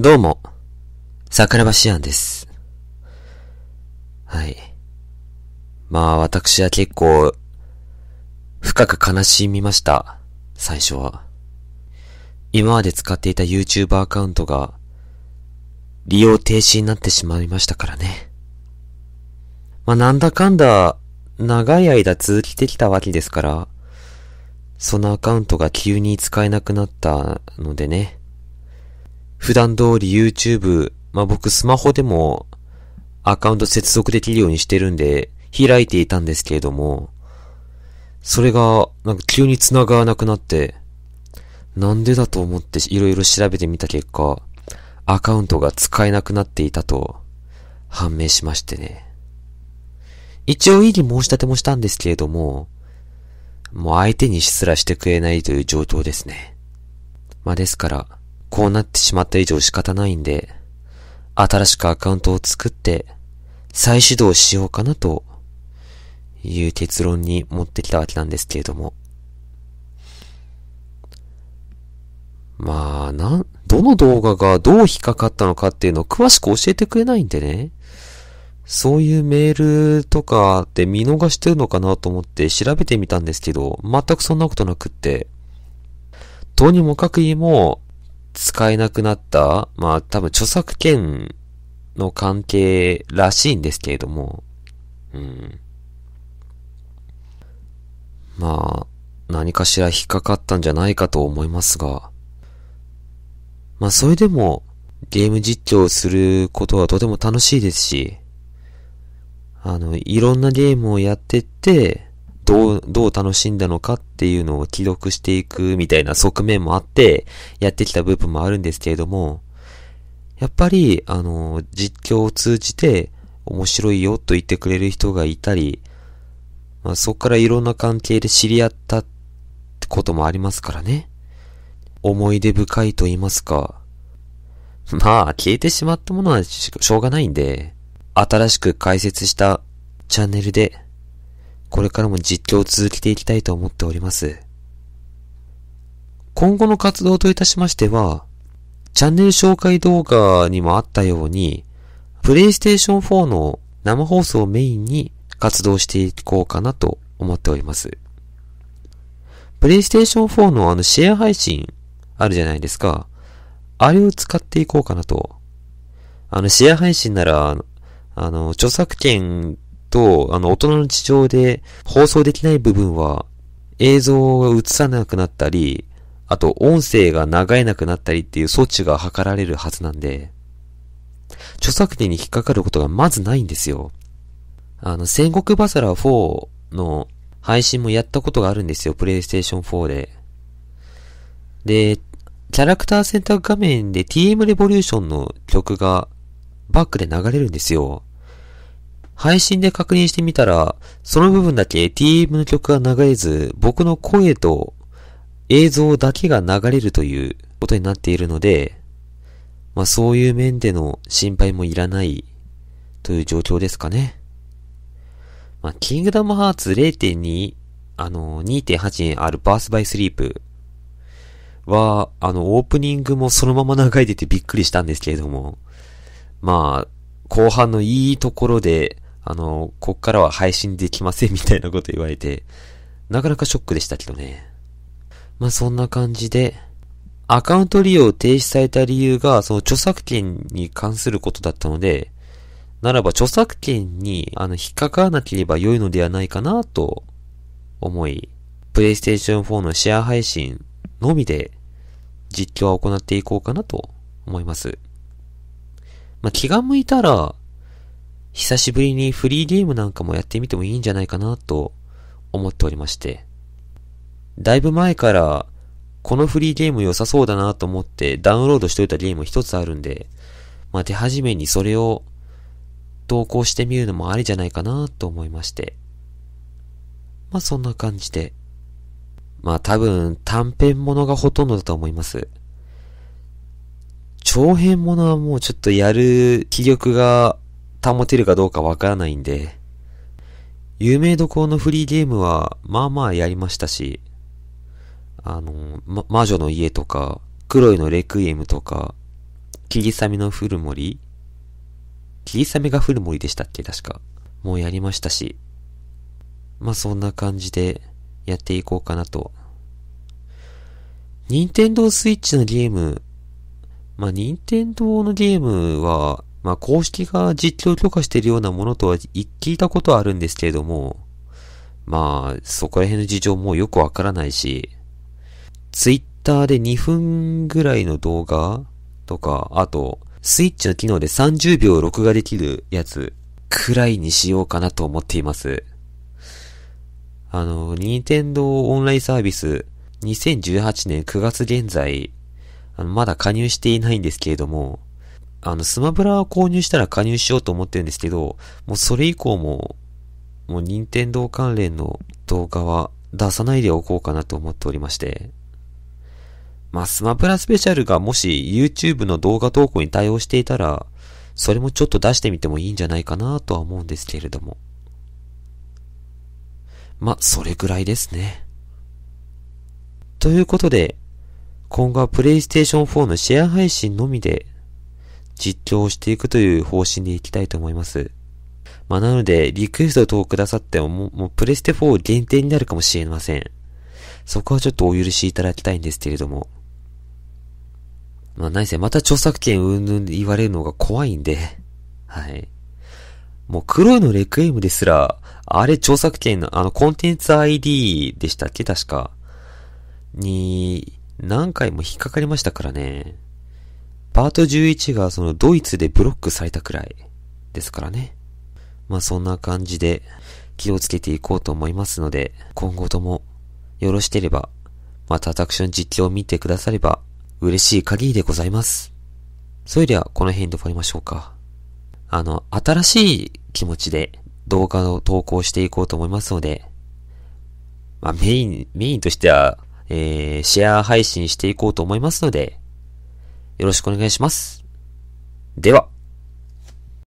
どうも、桜庭シアンです。はい。まあ、私は結構、深く悲しみました。最初は。今まで使っていた YouTuber アカウントが、利用停止になってしまいましたからね。まあ、なんだかんだ、長い間続けてきたわけですから、そのアカウントが急に使えなくなったのでね。普段通り YouTube、まあ、僕スマホでもアカウント接続できるようにしてるんで、開いていたんですけれども、それが、なんか急に繋がらなくなって、なんでだと思っていろいろ調べてみた結果、アカウントが使えなくなっていたと判明しましてね。一応異議申し立てもしたんですけれども、もう相手にしすらしてくれないという状況ですね。まあですから、こうなってしまった以上仕方ないんで、新しくアカウントを作って、再始動しようかなという結論に持ってきたわけなんですけれども。まあ、なん、どの動画がどう引っかかったのかっていうのを詳しく教えてくれないんでね。そういうメールとかって見逃してるのかなと思って調べてみたんですけど、全くそんなことなくって。とにもかくにも、使えなくなった、まあ多分著作権の関係らしいんですけれども、うん。まあ、何かしら引っかかったんじゃないかと思いますが、まあそれでもゲーム実況をすることはとても楽しいですし、あの、いろんなゲームをやってって、どう、どう楽しんだのかっていうのを記録していくみたいな側面もあって、やってきた部分もあるんですけれども、やっぱり、あの、実況を通じて面白いよと言ってくれる人がいたり、まあ、そこからいろんな関係で知り合ったってこともありますからね。思い出深いと言いますか。まあ、消えてしまったものはしょうがないんで、新しく解説したチャンネルでこれからも実況を続けていきたいと思っております。今後の活動といたしましては、チャンネル紹介動画にもあったように、プレイステーション4の生放送をメインに活動していこうかなと思っております。プレイステーション4のあのシェア配信あるじゃないですか。あれを使っていこうかなと。あのシェア配信なら、あの、著作権と、あの、大人の事情で放送できない部分は、映像が映さなくなったり、あと音声が流れなくなったりっていう措置が図られるはずなんで、著作権に引っかかることがまずないんですよ。あの、戦国バサラ4の配信もやったことがあるんですよ、プレイステーション4で。で、キャラクター選択画面で TM レボリューションの曲がバックで流れるんですよ。配信で確認してみたら、その部分だけ TM の曲が流れず、僕の声と映像だけが流れるということになっているので、まあそういう面での心配もいらないという状況ですかね。まあ、キングダムハーツ0.2、あの、2.8にあるバースバイスリープは、あの、オープニングもそのまま流れててびっくりしたんですけれども、まあ、後半のいいところで、あの、こっからは配信できませんみたいなこと言われて、なかなかショックでしたけどね。まあ、そんな感じで、アカウント利用停止された理由が、その著作権に関することだったので、ならば著作権に、あの、引っかからなければ良いのではないかなと思い、PlayStation 4のシェア配信のみで実況は行っていこうかなと思います。まあ、気が向いたら、久しぶりにフリーゲームなんかもやってみてもいいんじゃないかなと思っておりまして、だいぶ前からこのフリーゲーム良さそうだなと思ってダウンロードしといたゲーム一つあるんで、まあ、手始めにそれを投稿してみるのもありじゃないかなと思いまして。まあ、そんな感じで。まあ、多分短編ものがほとんどだと思います。長編ものはもうちょっとやる気力が保てるかどうかわからないんで、有名どころのフリーゲームは、まあまあやりましたし、あの、ま、魔女の家とか、黒いのレクイエムとか、霧雨の降る森霧雨が降る森でしたっけ確か。もうやりましたし。まあそんな感じでやっていこうかなと。ニンテンドースイッチのゲーム、まあニンテンドーのゲームはまあ、公式が実況許可しているようなものとは聞いたことはあるんですけれども、まあ、そこら辺の事情もよくわからないし、ツイッターで2分ぐらいの動画とか、あと、スイッチの機能で30秒録画できるやつくらいにしようかなと思っています。あの、ンドーオンラインサービス2018年9月現在、まだ加入していないんですけれども、あの、スマブラを購入したら加入しようと思ってるんですけど、もうそれ以降も、もう任天堂関連の動画は出さないでおこうかなと思っておりまして。まあ、スマブラスペシャルがもし YouTube の動画投稿に対応していたら、それもちょっと出してみてもいいんじゃないかなとは思うんですけれども。まあ、それぐらいですね。ということで、今後は PlayStation 4のシェア配信のみで実況をしていくという方針でいきたいと思います。まあ、なので、リクエスト等をくださっても、もうプレステ4限定になるかもしれません。そこはちょっとお許しいただきたいんですけれども。まあ、何せ、また著作権うんぬん言われるのが怖いんで、はい。もう、黒いのレクエムですら、あれ著作権の、あの、コンテンツ ID でしたっけ確か。に、何回も引っかかりましたからね。パート11がそのドイツでブロックされたくらいですからね。まあそんな感じで気をつけていこうと思いますので、今後ともよろしければ、また私の実況を見てくだされば嬉しい限りでございます。それではこの辺で終わりましょうか。あの、新しい気持ちで動画を投稿していこうと思いますので、まあメイン、メインとしては、えー、シェア配信していこうと思いますので、よろしくお願いします。では。